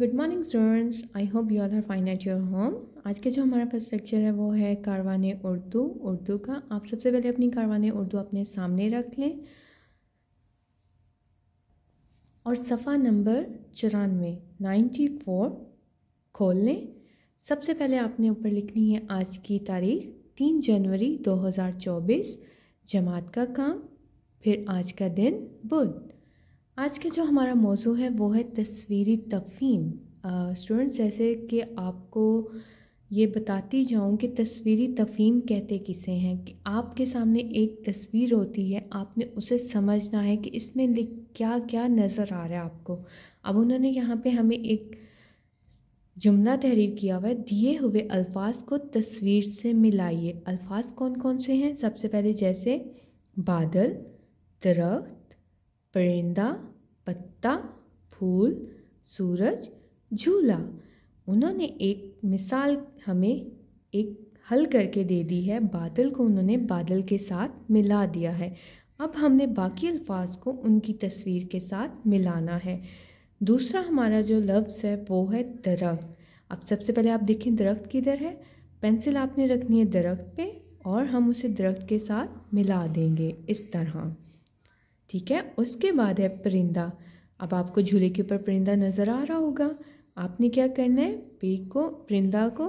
good morning students I hope you all are fine at your home आज के जो हमारा फर्स्ट लेक्चर है वो है कारवान उर्दू उर्दू का आप सबसे पहले अपनी कारवान उर्दू अपने सामने रख लें और सफ़ा नंबर चौरानवे नाइन्टी फोर खोल लें सबसे पहले आपने ऊपर लिखनी है आज की तारीख तीन जनवरी दो हज़ार चौबीस जमात का काम फिर आज का दिन बुध आज के जो हमारा मौजू है वो है तस्वीरी तफ़ीम स्टूडेंट्स जैसे कि आपको ये बताती जाऊँ कि तस्वीरी तफ़ीम कहते किसे हैं कि आपके सामने एक तस्वीर होती है आपने उसे समझना है कि इसमें लिख क्या क्या नज़र आ रहा है आपको अब उन्होंने यहाँ पे हमें एक जुमला तहरीर किया हुआ है दिए हुए अल्फाज को तस्वीर से मिलाइए अल्फाज कौन कौन से हैं सबसे पहले जैसे बादल दरख्त परिंदा पत्ता फूल सूरज झूला उन्होंने एक मिसाल हमें एक हल करके दे दी है बादल को उन्होंने बादल के साथ मिला दिया है अब हमने बाकी अल्फाज को उनकी तस्वीर के साथ मिलाना है दूसरा हमारा जो लफ्ज़ है वो है दरख्त अब सबसे पहले आप देखें दरख्त किधर है पेंसिल आपने रखनी है दरख्त पे और हम उसे दरख्त के साथ मिला देंगे इस तरह ठीक है उसके बाद है परिंदा अब आपको झूले के ऊपर परिंदा नज़र आ रहा होगा आपने क्या करना है पेक को परिंदा को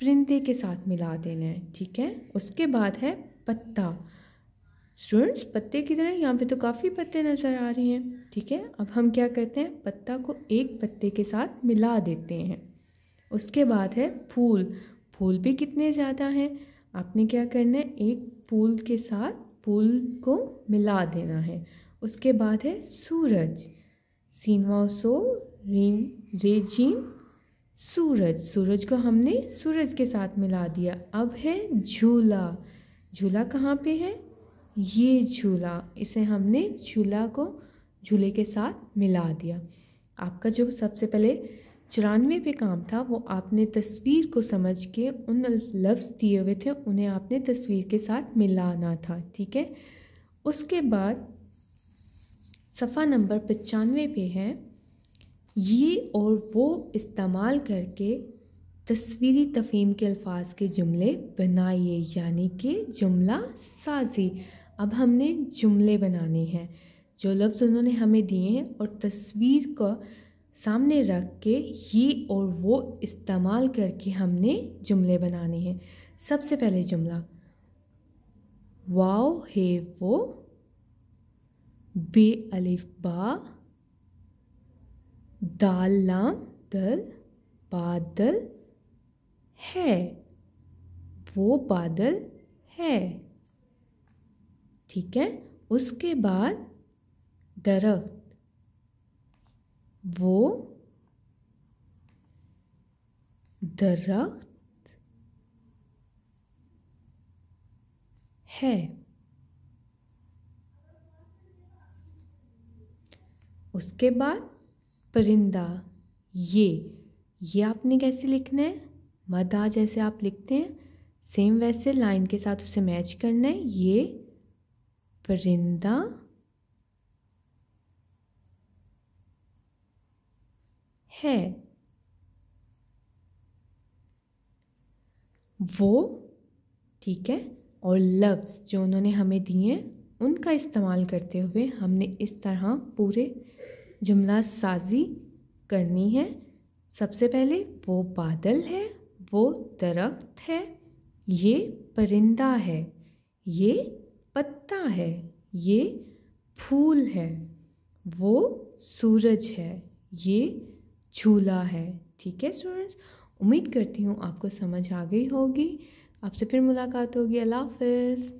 परिंदे के साथ मिला देना है ठीक है उसके बाद है पत्ता स्टूडेंट्स पत्ते की तरह यहाँ पे तो काफ़ी पत्ते नज़र आ रहे हैं ठीक है अब हम क्या करते हैं पत्ता को एक पत्ते के साथ मिला देते हैं उसके बाद है फूल फूल भी कितने ज़्यादा हैं आपने क्या करना है एक फूल के साथ फूल को मिला देना है उसके बाद है सूरज सीनवा सो रिन रेजिन सूरज सूरज को हमने सूरज के साथ मिला दिया अब है झूला झूला कहाँ पे है ये झूला इसे हमने झूला को झूले के साथ मिला दिया आपका जो सबसे पहले चौरानवे पे काम था वो आपने तस्वीर को समझ के उन लफ्ज़ दिए हुए थे उन्हें आपने तस्वीर के साथ मिलाना था ठीक है उसके बाद सफ़ा नंबर पचानवे पे है ये और वो इस्तेमाल करके तस्वीरी तफीम के अल्फाज के जुमले बनाइए यानी कि जुमला साजी अब हमने जुमले बनाने हैं जो लफ्ज़ उन्होंने हमें दिए हैं और तस्वीर का सामने रख के ही और वो इस्तेमाल करके हमने जुमले बनाने हैं सबसे पहले जुमला वाओ हे वो बे अलिफ बा दाल लाम दल बादल है वो बादल है ठीक है उसके बाद दरख्त वो दरख्त है उसके बाद परिंदा ये ये आपने कैसे लिखना है मदा जैसे आप लिखते हैं सेम वैसे लाइन के साथ उसे मैच करना है ये परिंदा है वो ठीक है और लफ्ज़ जो उन्होंने हमें दिए उनका इस्तेमाल करते हुए हमने इस तरह पूरे जुमला साजी करनी है सबसे पहले वो बादल है वो दरख्त है ये परिंदा है ये पत्ता है ये फूल है वो सूरज है ये झूला है ठीक है स्टूडेंट्स उम्मीद करती हूँ आपको समझ आ गई होगी आपसे फिर मुलाकात होगी अल्लाह हाफिज़